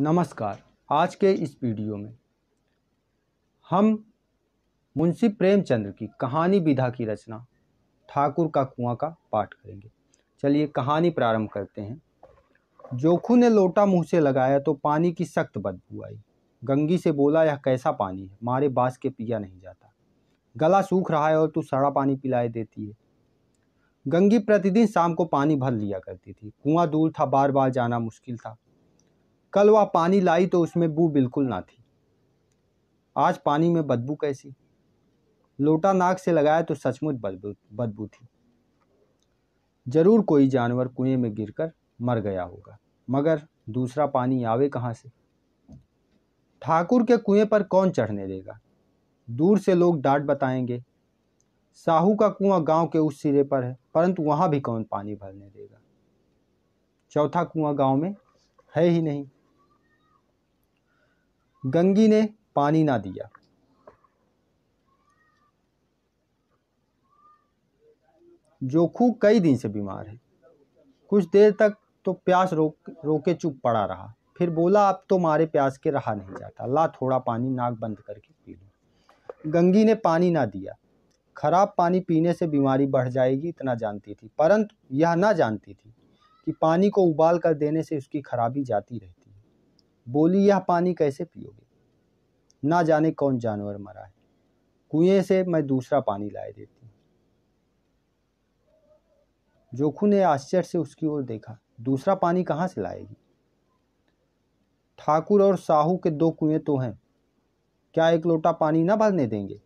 नमस्कार आज के इस वीडियो में हम मुंशी प्रेमचंद्र की कहानी विधा की रचना ठाकुर का कुआं का पाठ करेंगे चलिए कहानी प्रारंभ करते हैं जोखू ने लोटा मुंह से लगाया तो पानी की सख्त बदबू आई गंगी से बोला यह कैसा पानी है मारे बास के पिया नहीं जाता गला सूख रहा है और तू सड़ा पानी पिलाए देती है गंगी प्रतिदिन शाम को पानी भर लिया करती थी कुआं दूर था बार बार जाना मुश्किल था कल वह पानी लाई तो उसमें बू बिल्कुल ना थी आज पानी में बदबू कैसी लोटा नाक से लगाया तो सचमुच बदबू बदबू थी जरूर कोई जानवर कुएं में गिरकर मर गया होगा मगर दूसरा पानी आवे कहाँ से ठाकुर के कुएं पर कौन चढ़ने देगा दूर से लोग डांट बताएंगे साहू का कुआं गांव के उस सिरे पर है परंतु वहां भी कौन पानी भरने देगा चौथा कुआं गांव में है ही नहीं गंगी ने पानी ना दिया जोखू कई दिन से बीमार है कुछ देर तक तो प्यास रोक रोके चुप पड़ा रहा फिर बोला अब तो मारे प्यास के रहा नहीं जाता ला थोड़ा पानी नाक बंद करके पी लूँ गंगी ने पानी ना दिया खराब पानी पीने से बीमारी बढ़ जाएगी इतना जानती थी परंतु यह ना जानती थी कि पानी को उबाल कर देने से उसकी खराबी जाती रहती बोली यह पानी कैसे पियोगे ना जाने कौन जानवर मरा है कुएं से मैं दूसरा पानी लाए देती हूँ जोखू ने आश्चर्य से उसकी ओर देखा दूसरा पानी कहाँ से लाएगी ठाकुर और साहू के दो कुएं तो हैं क्या एक लोटा पानी ना भरने देंगे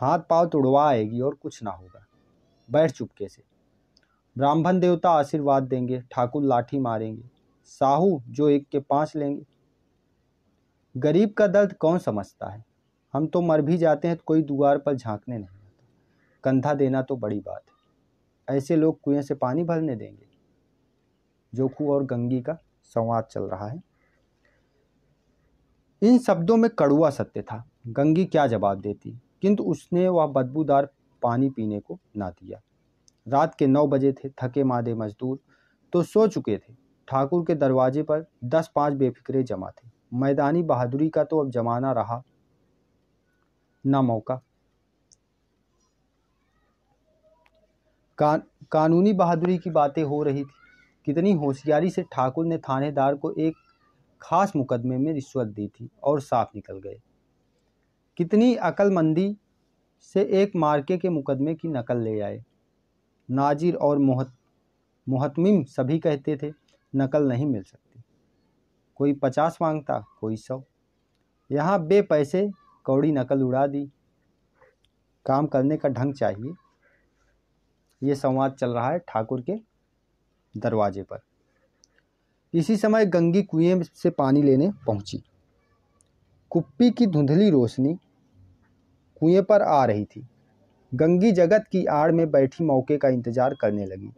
हाथ पाव तुड़वा आएगी और कुछ ना होगा बैठ चुपके से ब्राह्मण देवता आशीर्वाद देंगे ठाकुर लाठी मारेंगे साहू जो एक के पांच लेंगे गरीब का दर्द कौन समझता है हम तो मर भी जाते हैं तो कोई दुआर पर झांकने नहीं आता कंधा देना तो बड़ी बात है ऐसे लोग कुएं से पानी भरने देंगे जोखू और गंगी का संवाद चल रहा है इन शब्दों में कड़ुआ सत्य था गंगी क्या जवाब देती किंतु उसने वह बदबूदार पानी पीने को ना दिया रात के नौ बजे थे थके मादे मजदूर तो सो चुके थे ठाकुर के दरवाजे पर दस पाँच बेफिक्रे जमा थे मैदानी बहादुरी का तो अब जमाना रहा ना मौका का, कानूनी बहादुरी की बातें हो रही थी कितनी होशियारी से ठाकुर ने थानेदार को एक खास मुकदमे में रिश्वत दी थी और साफ निकल गए कितनी अकलमंदी से एक मार्के के मुकदमे की नकल ले आए नाजिर और मोहत मुहतमिम सभी कहते थे नकल नहीं मिल सकती कोई पचास मांगता कोई सौ यहाँ बेपैसे कौड़ी नकल उड़ा दी काम करने का ढंग चाहिए ये संवाद चल रहा है ठाकुर के दरवाजे पर इसी समय गंगी कुएं से पानी लेने पहुंची कुप्पी की धुंधली रोशनी कुएं पर आ रही थी गंगी जगत की आड़ में बैठी मौके का इंतजार करने लगी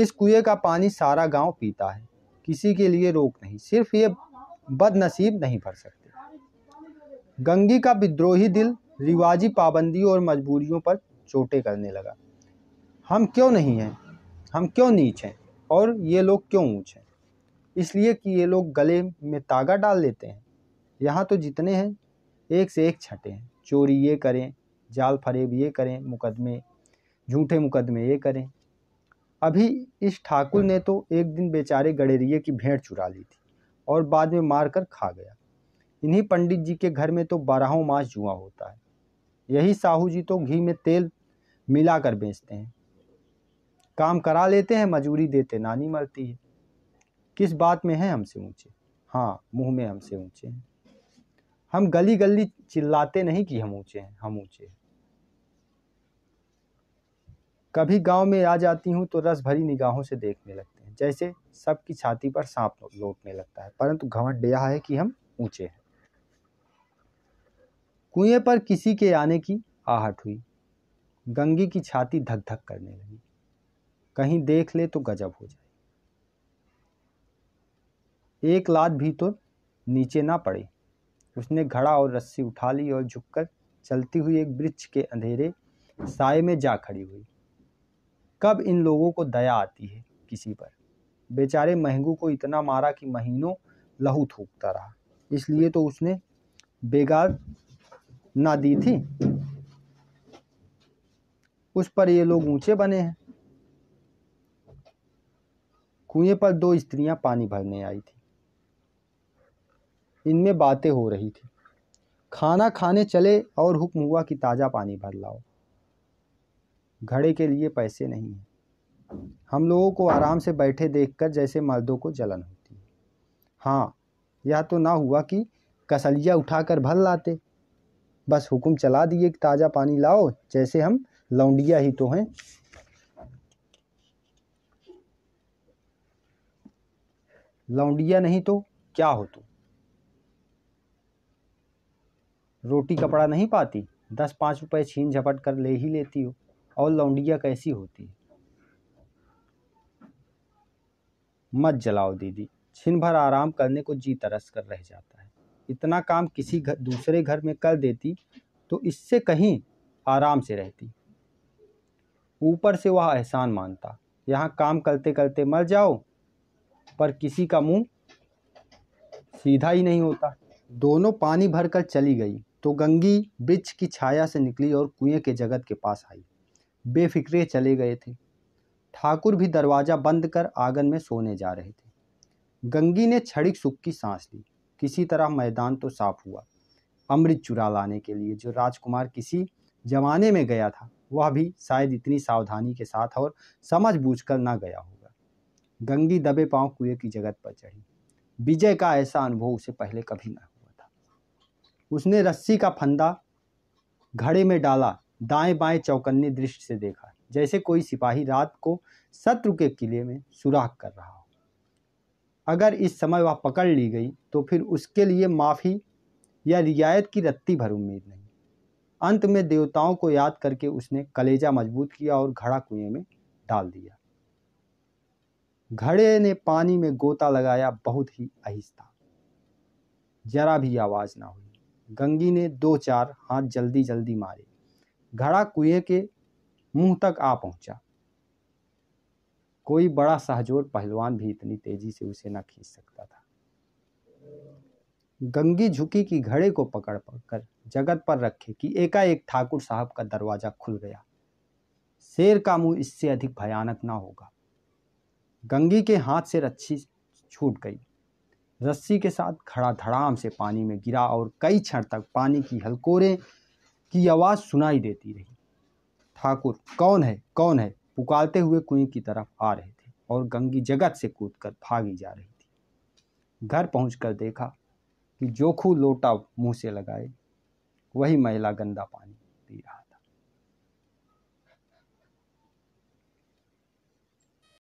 इस कुएं का पानी सारा गांव पीता है किसी के लिए रोक नहीं सिर्फ ये बदनसीब नहीं भर सकते गंगी का विद्रोही दिल रिवाजी पाबंदियों और मजबूरियों पर चोटे करने लगा हम क्यों नहीं हैं हम क्यों नीच हैं और ये लोग क्यों ऊँच हैं इसलिए कि ये लोग गले में तागा डाल लेते हैं यहाँ तो जितने हैं एक से एक छटे हैं चोरी ये करें जाल फरेब ये करें मुकदमे झूठे मुकदमे ये करें अभी इस ठाकुर ने हाँ। तो एक दिन बेचारे गड़ेरिए की भेंट चुरा ली थी और बाद में मारकर खा गया इन्हीं पंडित जी के घर में तो बारहों मास जुआ होता है यही साहू जी तो घी में तेल मिला कर बेचते हैं काम करा लेते हैं मजूरी देते नानी मरती है किस बात में है हमसे ऊंचे हाँ मुंह में हमसे ऊंचे हैं हम गली गली चिल्लाते नहीं कि हम ऊंचे हैं हम ऊंचे हैं कभी गांव में आ जाती हूँ तो रस भरी निगाहों से देखने लगते हैं जैसे सबकी छाती पर सांप लौटने लगता है परंतु घमंड यह है कि हम ऊंचे हैं कुएं पर किसी के आने की आहट हुई गंगी की छाती धक धक करने लगी कहीं देख ले तो गजब हो जाए एक लात भी तो नीचे ना पड़े उसने घड़ा और रस्सी उठा ली और झुककर चलती हुई एक वृक्ष के अंधेरे साय में जा खड़ी हुई कब इन लोगों को दया आती है किसी पर बेचारे महंगू को इतना मारा कि महीनों लहू थूकता रहा इसलिए तो उसने बेगार ना दी थी उस पर ये लोग ऊंचे बने हैं कुएं पर दो स्त्रियां पानी भरने आई थी इनमें बातें हो रही थी खाना खाने चले और हुक्म हुआ कि ताज़ा पानी भर लाओ घड़े के लिए पैसे नहीं हैं हम लोगों को आराम से बैठे देखकर जैसे मर्दों को जलन होती है हाँ यह तो ना हुआ कि कसलिया उठाकर भर लाते बस हुक्म चला दिए कि ताज़ा पानी लाओ जैसे हम लौंडिया ही तो हैं लौंडिया नहीं तो क्या हो तू रोटी कपड़ा नहीं पाती दस पाँच रुपए छीन झपट कर ले ही लेती हो और लौंडिया कैसी होती मत जलाओ दीदी छिन भर आराम करने को जी तरस कर रह जाता है इतना काम किसी घर दूसरे घर में कर देती तो इससे कहीं आराम से रहती ऊपर से वह एहसान मानता यहाँ काम करते करते मर जाओ पर किसी का मुंह सीधा ही नहीं होता दोनों पानी भरकर चली गई तो गंगी वृक्ष की छाया से निकली और कुएं के जगत के पास आई बेफिक्रे चले गए थे ठाकुर भी दरवाज़ा बंद कर आंगन में सोने जा रहे थे गंगी ने छड़ी सुख की सांस ली किसी तरह मैदान तो साफ हुआ अमृत चुरा लाने के लिए जो राजकुमार किसी जमाने में गया था वह भी शायद इतनी सावधानी के साथ और समझ बूझ कर ना गया होगा गंगी दबे पांव कुएं की जगत पर चढ़ी विजय का ऐसा अनुभव उसे पहले कभी न हुआ था उसने रस्सी का फंदा घड़े में डाला दाएं बाएं चौकन्नी दृष्टि से देखा जैसे कोई सिपाही रात को शत्रु के किले में सुराख कर रहा हो अगर इस समय वह पकड़ ली गई तो फिर उसके लिए माफ़ी या रियायत की रत्ती भर उम्मीद नहीं अंत में देवताओं को याद करके उसने कलेजा मजबूत किया और घड़ा कुएं में डाल दिया घड़े ने पानी में गोता लगाया बहुत ही आहिस्ता जरा भी आवाज़ ना हुई गंगी ने दो चार हाथ जल्दी जल्दी मारे घड़ा कुएं के मुंह तक आ पहुंचा कोई बड़ा सहजोर पहलवान भी इतनी तेजी से उसे न खींच सकता था गंगी झुकी की घड़े को पकड़ पकड़ जगत पर रखे कि एकाएक ठाकुर साहब का दरवाजा खुल गया शेर का मुंह इससे अधिक भयानक ना होगा गंगी के हाथ से रस्सी छूट गई रस्सी के साथ खड़ा धड़ाम से पानी में गिरा और कई क्षण तक पानी की हलकोरें की आवाज़ सुनाई देती रही ठाकुर कौन है कौन है पुकारते हुए कुएं की तरफ आ रहे थे और गंगी जगत से कूद कर भागी जा रही थी घर कर देखा कि जोखू लोटा मुंह से लगाए वही महिला गंदा पानी